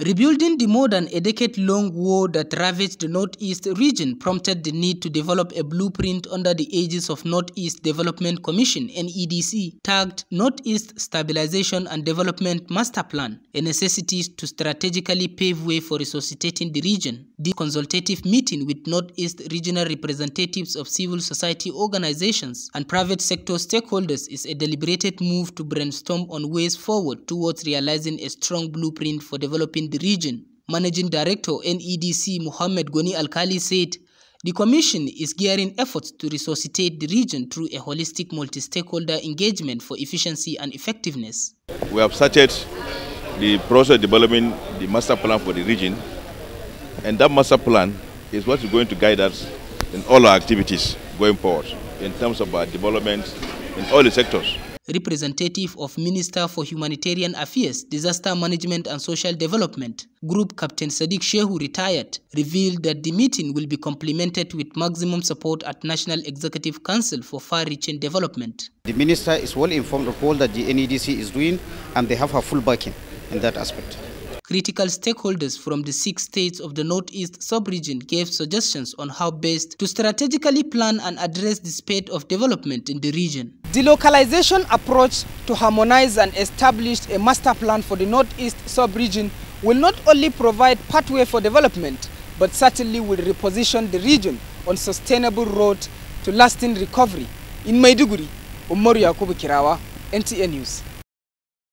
Rebuilding the more than a decade-long war that ravaged the Northeast region prompted the need to develop a blueprint under the aegis of Northeast Development Commission (NEDC), tagged Northeast Stabilization and Development Master Plan, a necessity to strategically pave way for resuscitating the region. The consultative meeting with Northeast regional representatives of civil society organizations and private sector stakeholders is a deliberate move to brainstorm on ways forward towards realizing a strong blueprint for developing the region, Managing Director NEDC Mohammed Goni Alkali said, the Commission is gearing efforts to resuscitate the region through a holistic multi-stakeholder engagement for efficiency and effectiveness. We have started the process of developing the master plan for the region, and that master plan is what is going to guide us in all our activities going forward in terms of our development in all the sectors representative of Minister for Humanitarian Affairs, Disaster Management and Social Development, Group Captain Sadiq Shehu retired, revealed that the meeting will be complemented with maximum support at National Executive Council for far-reaching development. The minister is well informed of all that the NEDC is doing and they have her full backing in that aspect. Critical stakeholders from the six states of the Northeast sub-region gave suggestions on how best to strategically plan and address the spate of development in the region. The localization approach to harmonize and establish a master plan for the Northeast sub-region will not only provide pathway for development, but certainly will reposition the region on sustainable road to lasting recovery. In Maiduguri, Umori Yakubu Kirawa, NTN News.